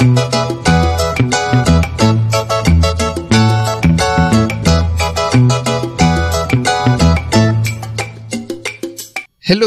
hello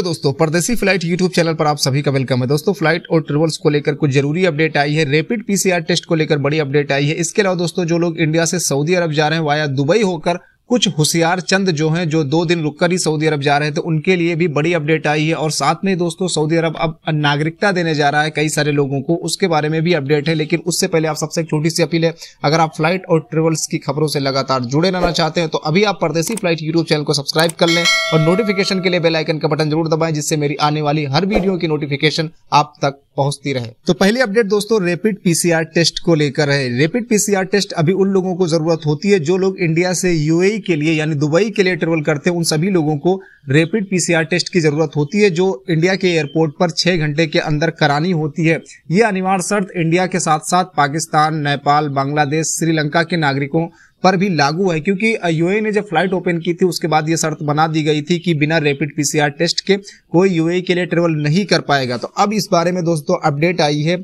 दोस्तों परदेसी flight YouTube channel पर आप सभी का वेलकम है दोस्तों फ्लाइट और ट्रेवल्स को लेकर कुछ जरूरी अपडेट आई है रैपिड पीसीआर टेस्ट को लेकर बड़ी अपडेट आई है इसके अलावा दोस्तों जो लोग इंडिया से सऊदी अरब जा रहे हैं वाया दुबई होकर कुछ होशियार चंद जो हैं जो दो दिन रुककर ही सऊदी अरब जा रहे थे तो उनके लिए भी बड़ी अपडेट आई है और साथ में दोस्तों सऊदी अरब अब नागरिकता देने जा रहा है कई सारे लोगों को उसके बारे में भी अपडेट है लेकिन उससे पहले आप सबसे एक छोटी सी अपील है अगर आप फ्लाइट और ट्रेवल्स की खबरों से लगातार जुड़े रहना चाहते हैं तो अभी आप परदेसी फ्लाइट यूट्यूब चैनल को सब्सक्राइब कर लें और नोटिफिकेशन के लिए बेलाइकन का बटन जरूर दबाएं जिससे मेरी आने वाली हर वीडियो की नोटिफिकेशन आप तक पहुंचती रहे तो पहली अपडेट दोस्तों रैपिड पीसीआर टेस्ट को लेकर है रैपिड पीसीआर टेस्ट अभी उन लोगों को जरूरत होती है जो लोग इंडिया से यूएई e के लिए यानी दुबई के लिए ट्रेवल करते हैं उन सभी लोगों को रैपिड पीसीआर टेस्ट की जरूरत होती है जो इंडिया के एयरपोर्ट पर छह घंटे के अंदर करानी होती है ये अनिवार्य शर्त इंडिया के साथ साथ पाकिस्तान नेपाल बांग्लादेश श्रीलंका के नागरिकों पर भी लागू है क्योंकि यूए e ने जब फ्लाइट ओपन की थी उसके बाद ये शर्त बना दी गई थी कि बिना रैपिड पीसीआर टेस्ट के कोई यूए e के लिए ट्रेवल नहीं कर पाएगा तो अब इस बारे में दोस्तों अपडेट आई है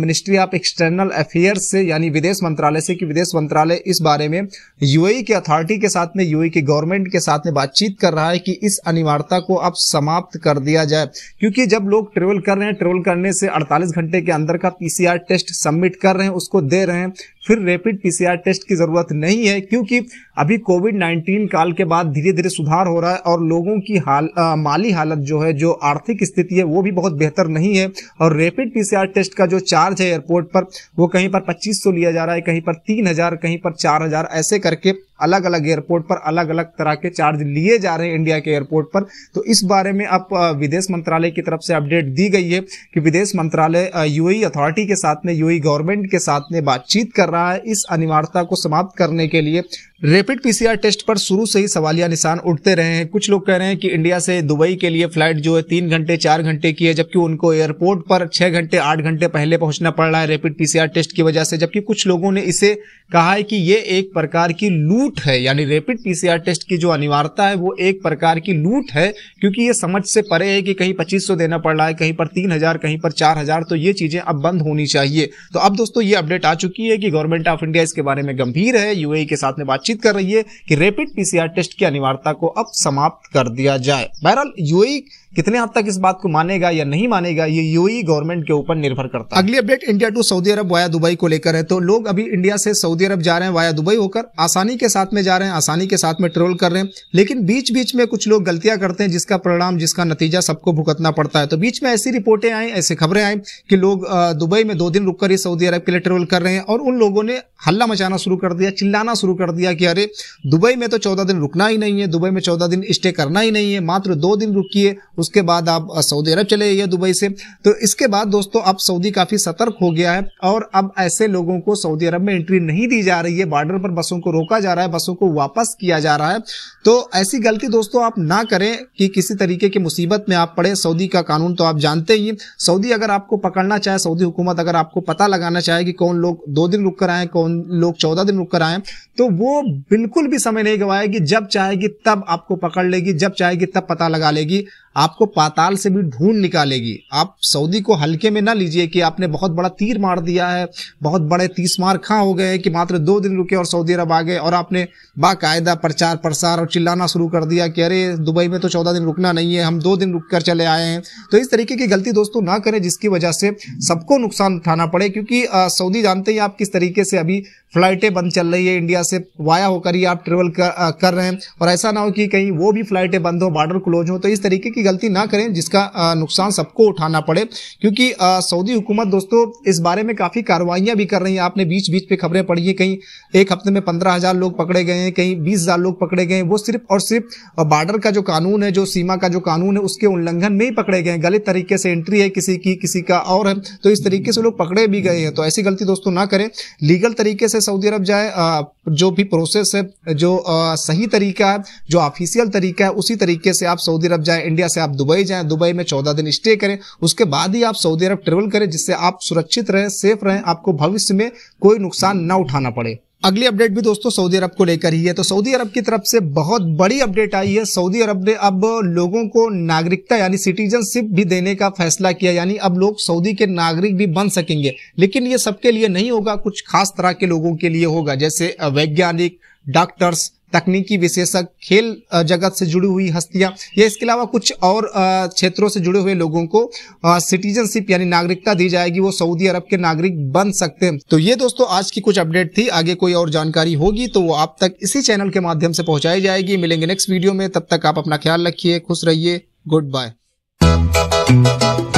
मिनिस्ट्री ऑफ एक्सटर्नल अफेयर्स से यानी विदेश मंत्रालय से कि विदेश मंत्रालय इस बारे में यूएई e की अथॉरिटी के साथ में यूएई की गवर्नमेंट के साथ में बातचीत कर रहा है कि इस अनिवार्यता को अब समाप्त कर दिया जाए क्योंकि जब लोग ट्रेवल कर रहे हैं ट्रेवल करने से अड़तालीस घंटे के अंदर का पीसीआर टेस्ट सबमिट कर रहे हैं उसको दे रहे हैं फिर रैपिड पीसीआर टेस्ट की जरूरत नहीं नहीं है क्योंकि अभी कोविड नाइन्टीन काल के बाद धीरे धीरे सुधार हो रहा है और लोगों की हाल आ, माली हालत जो है जो आर्थिक स्थिति है वो भी बहुत बेहतर नहीं है और रैपिड पीसीआर टेस्ट का जो चार्ज है एयरपोर्ट पर वो कहीं पर पच्चीस लिया जा रहा है कहीं पर तीन कहीं पर चार ऐसे करके अलग अलग एयरपोर्ट पर अलग अलग तरह के चार्ज लिए जा रहे हैं इंडिया के एयरपोर्ट पर तो इस बारे में अब विदेश मंत्रालय की तरफ से अपडेट दी गई है कि विदेश मंत्रालय यूएई अथॉरिटी के साथ में यूएई गवर्नमेंट के साथ में बातचीत कर रहा है इस अनिवार्यता को समाप्त करने के लिए रैपिड पीसीआर टेस्ट पर शुरू से ही सवालिया निशान उठते रहे हैं कुछ लोग कह रहे हैं कि इंडिया से दुबई के लिए फ्लाइट जो है तीन घंटे चार घंटे की है जबकि उनको एयरपोर्ट पर छह घंटे आठ घंटे पहले पहुंचना पड़ रहा है रैपिड पीसीआर टेस्ट की वजह से जबकि कुछ लोगों ने इसे कहा है कि ये एक प्रकार की लू लूट है यानी रैपिड पीसीआर टेस्ट की जो अनिवार्यता है वो एक प्रकार की लूट है क्योंकि ये समझ से परे है कि कहीं पच्चीस सौ देना पड़ रहा है कहीं पर तीन हजार कहीं पर चार हजार तो ये चीजें अब बंद होनी चाहिए तो अब दोस्तों ये अपडेट आ चुकी है कि गवर्नमेंट ऑफ इंडिया इसके बारे में गंभीर है यूए e के साथ में बातचीत कर रही है कि रैपिड पीसीआर टेस्ट की अनिवार्यता को अब समाप्त कर दिया जाए बहरहाल यूए e कितने हद तक इस बात को मानेगा या नहीं मानेगा ये यू गवर्नमेंट e के ऊपर निर्भर करता है अगली update India to Saudi Arab via Dubai को लेकर है तो लोग अभी इंडिया से सऊदी अरब जा रहे हैं वाया दुबई होकर आसानी के साथ साथ में जा रहे हैं आसानी के साथ में ट्रोल कर रहे हैं लेकिन बीच बीच में कुछ लोग गलतियां करते हैं जिसका परिणाम जिसका नतीजा सबको भुगतना पड़ता है तो बीच में ऐसी रिपोर्टें आई ऐसी खबरें आई कि लोग दुबई में दो दिन रुककर ही सऊदी अरब के लिए ट्रोल कर रहे हैं और उन लोगों ने हल्ला मचाना शुरू कर दिया चिल्लाना शुरू कर दिया कि अरे दुबई में तो चौदह दिन रुकना ही नहीं है दुबई में चौदह दिन स्टे करना ही नहीं है मात्र दो दिन रुकिए उसके बाद आप सऊदी अरब चले जाइए दुबई से तो इसके बाद दोस्तों अब सऊदी काफ़ी सतर्क हो गया है और अब ऐसे लोगों को सऊदी अरब में एंट्री नहीं दी जा रही है बॉर्डर पर बसों को रोका जा रहा है है बसों को वापस किया जा रहा है तो ऐसी गलती दोस्तों आप ना करें कि किसी तरीके की मुसीबत में आप पड़े सऊदी का कानून तो आप जानते ही सऊदी अगर आपको पकड़ना चाहे सऊदी हुकूमत अगर आपको पता लगाना चाहे कि कौन लोग दो दिन रुक कर आए कौन लोग चौदह दिन रुक कर आए तो वो बिल्कुल भी समय नहीं गवाएगी जब चाहेगी तब आपको पकड़ लेगी जब चाहेगी तब पता लगा लेगी आपको पाताल से भी ढूंढ निकालेगी आप सऊदी को हल्के में ना लीजिए कि आपने बहुत बड़ा तीर मार दिया है बहुत बड़े तीस मार खां हो गए कि मात्र दो दिन रुके और सऊदी अरब आ गए और आपने बाकायदा प्रचार प्रसार और चिल्लाना शुरू कर दिया कि अरे दुबई में तो चौदह दिन रुकना नहीं है हम दो दिन रुक कर चले आए हैं तो इस तरीके की गलती दोस्तों ना करें जिसकी वजह से सबको नुकसान उठाना पड़े क्योंकि सऊदी जानते हैं आप किस तरीके से अभी फ्लाइटें बंद चल रही है इंडिया से वाया होकर ही आप ट्रेवल कर, कर रहे हैं और ऐसा ना हो कि कहीं वो भी फ्लाइटें बंद हो बॉर्डर क्लोज हो तो इस तरीके की गलती ना करें जिसका नुकसान सबको उठाना पड़े क्योंकि सऊदी हुकूमत दोस्तों इस बारे में काफ़ी कार्रवाइयाँ भी कर रही हैं आपने बीच बीच पे खबरें पढ़ी हैं कहीं एक हफ्ते में पंद्रह हज़ार लोग पकड़े गए हैं कहीं बीस हज़ार लोग पकड़े गए हैं वो सिर्फ और सिर्फ बार्डर का जो कानून है जो सीमा का जो कानून है उसके उल्लंघन में ही पकड़े गए हैं गलत तरीके से एंट्री है किसी की किसी का और है तो इस तरीके से लोग पकड़े भी गए हैं तो ऐसी गलती दोस्तों ना करें लीगल तरीके से सऊदी अरब जाए जो भी प्रोसेस है जो सही तरीका है जो ऑफिशियल तरीका है उसी तरीके से आप सऊदी अरब जाए इंडिया से आप दुबई जाएं दुबई में चौदह दिन स्टे करें उसके बाद ही आप सऊदी अरब ट्रेवल करें जिससे आप सुरक्षित रहें सेफ रहें आपको भविष्य में कोई नुकसान न उठाना पड़े अगली अपडेट भी दोस्तों सऊदी अरब को लेकर ही है तो सऊदी अरब की तरफ से बहुत बड़ी अपडेट आई है सऊदी अरब ने अब लोगों को नागरिकता यानी सिटीजनशिप भी देने का फैसला किया यानी अब लोग सऊदी के नागरिक भी बन सकेंगे लेकिन ये सबके लिए नहीं होगा कुछ खास तरह के लोगों के लिए होगा जैसे वैज्ञानिक डॉक्टर्स तकनीकी विशेषज्ञ खेल जगत से जुड़ी हुई हस्तियां या इसके अलावा कुछ और क्षेत्रों से जुड़े हुए लोगों को सिटीजनशिप यानी नागरिकता दी जाएगी वो सऊदी अरब के नागरिक बन सकते हैं तो ये दोस्तों आज की कुछ अपडेट थी आगे कोई और जानकारी होगी तो वो आप तक इसी चैनल के माध्यम से पहुंचाई जाएगी मिलेंगे नेक्स्ट वीडियो में तब तक आप अपना ख्याल रखिए खुश रहिए गुड बाय